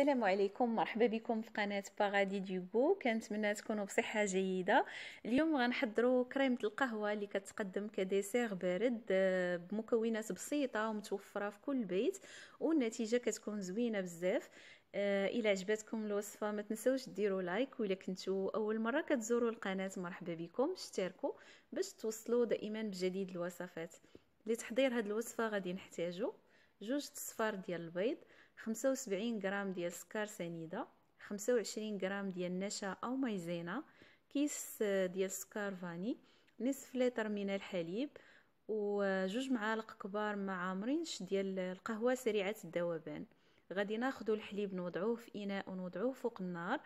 السلام عليكم مرحبا بكم في قناه باغادي ديوبو كنتمنى تكونوا بصحه جيده اليوم غنحضروا كريمه القهوه اللي كتقدم كديسير بارد آه، بمكونات بسيطه ومتوفره في كل بيت والنتيجه كتكون زوينه بزاف آه، الى عجبتكم الوصفه ما تنسوش ديروا لايك ولا كنتوا اول مره كتزوروا القناه مرحبا بكم اشتركوا باش توصلوا دائما بجديد الوصفات لتحضير هذه الوصفه غادي نحتاجوا جوج صفار ديال البيض خمسة وسبعين غرام ديال سكر سنيدة خمسة وعشرين غرام ديال النشا أو مايزينا كيس ديال سكر فاني نصف لتر من الحليب وجوج معالق كبار مع مرينش ديال القهوة سريعة الذوبان غادي ناخدو الحليب نوضعوه في اناء ونوضعوه فوق النار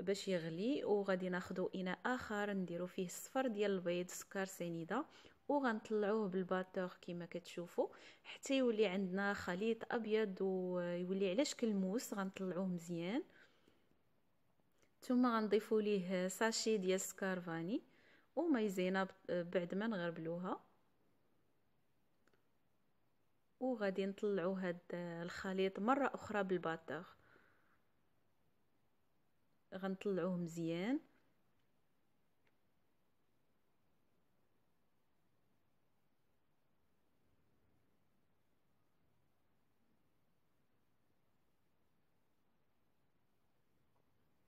باش يغلي وغادي ناخدو اناء اخر نديرو فيه الصفر ديال البيض سكر سنيده وغنطلعوه بالباتور كما كتشوفوا حتى يولي عندنا خليط ابيض ويولي على شكل موس غنطلعوه مزيان ثم غنضيفوا ليه ساشي ديال سكارفاني ومايزينا بعد ما نغربلوها وغادي نطلعوا هاد الخليط مره اخرى بالباتور غنطلعوه مزيان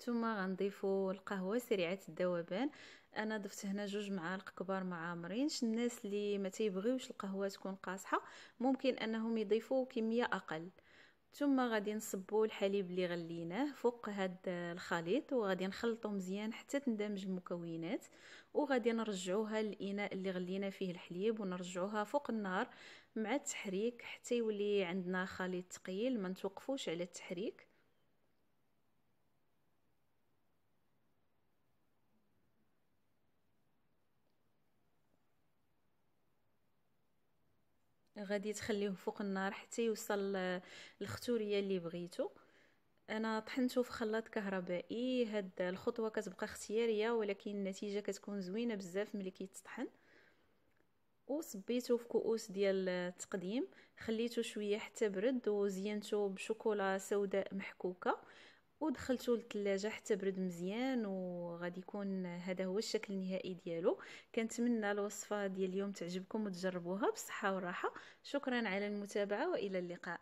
ثم غنضيفوا القهوه سريعه الذوبان انا ضفت هنا جوج معالق كبار معامرين الناس اللي ما تيبغيوش القهوه تكون قاصحه ممكن انهم يضيفوا كميه اقل ثم غادي نصبوا الحليب اللي غليناه فوق هاد الخليط وغادي نخلطو مزيان حتى تندمج المكونات وغادي نرجعوها للاناء اللي غلينا فيه الحليب ونرجعوها فوق النار مع التحريك حتى يولي عندنا خليط ثقيل ما نتوقفوش على التحريك غادي تخليه فوق النار حتى يوصل الختوريه اللي بغيتو انا طحنته في خلاط كهربائي هاد الخطوه كتبقى اختياريه ولكن النتيجه كتكون زوينه بزاف ملي كيتطحن وصبيته في كؤوس ديال التقديم خليته شويه حتى برد وزينته بشوكولا سوداء محكوكه ودخلته للثلاجه حتى برد مزيان و غادي يكون هذا هو الشكل النهائي ديالو كنتمنى الوصفه ديال اليوم تعجبكم وتجربوها بالصحه والراحه شكرا على المتابعه والى اللقاء